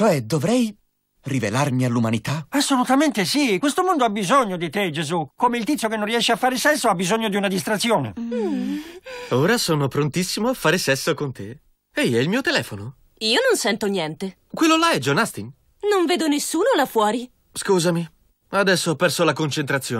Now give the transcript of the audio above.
Cioè, dovrei rivelarmi all'umanità? Assolutamente sì. Questo mondo ha bisogno di te, Gesù. Come il tizio che non riesce a fare sesso ha bisogno di una distrazione. Mm. Ora sono prontissimo a fare sesso con te. Ehi, è il mio telefono? Io non sento niente. Quello là è John Astin? Non vedo nessuno là fuori. Scusami, adesso ho perso la concentrazione.